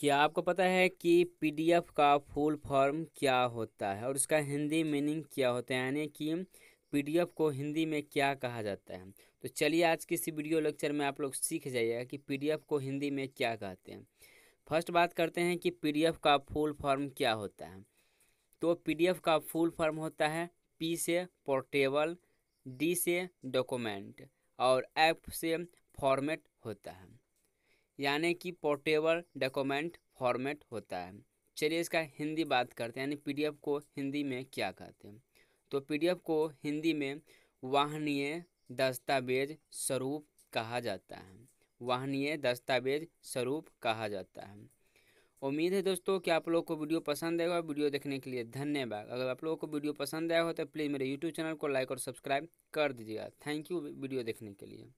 क्या आपको पता है कि पीडीएफ का फुल फॉर्म क्या होता है और उसका हिंदी मीनिंग क्या होता है यानी कि पीडीएफ को हिंदी में क्या कहा जाता है तो चलिए आज की इसी वीडियो लेक्चर में आप लोग सीख जाइएगा कि पीडीएफ को हिंदी में क्या कहते हैं फर्स्ट बात करते हैं कि पीडीएफ का फुल फॉर्म क्या होता है तो पी का फुल फॉर्म होता है पी से पोर्टेबल डी से डॉक्यूमेंट और एफ से फॉर्मेट होता है यानी कि पोर्टेबल डॉक्यूमेंट फॉर्मेट होता है चलिए इसका हिंदी बात करते हैं यानी पीडीएफ को हिंदी में क्या कहते हैं तो पीडीएफ को हिंदी में वाहनीय दस्तावेज स्वरूप कहा जाता है वाहनीय दस्तावेज स्वरूप कहा जाता है उम्मीद है दोस्तों कि आप लोगों को वीडियो पसंद आएगा वीडियो देखने के लिए धन्यवाद अगर आप लोगों को वीडियो पसंद आया हो तो प्लीज़ मेरे यूट्यूब चैनल को लाइक और सब्सक्राइब कर दीजिएगा थैंक यू वीडियो देखने के लिए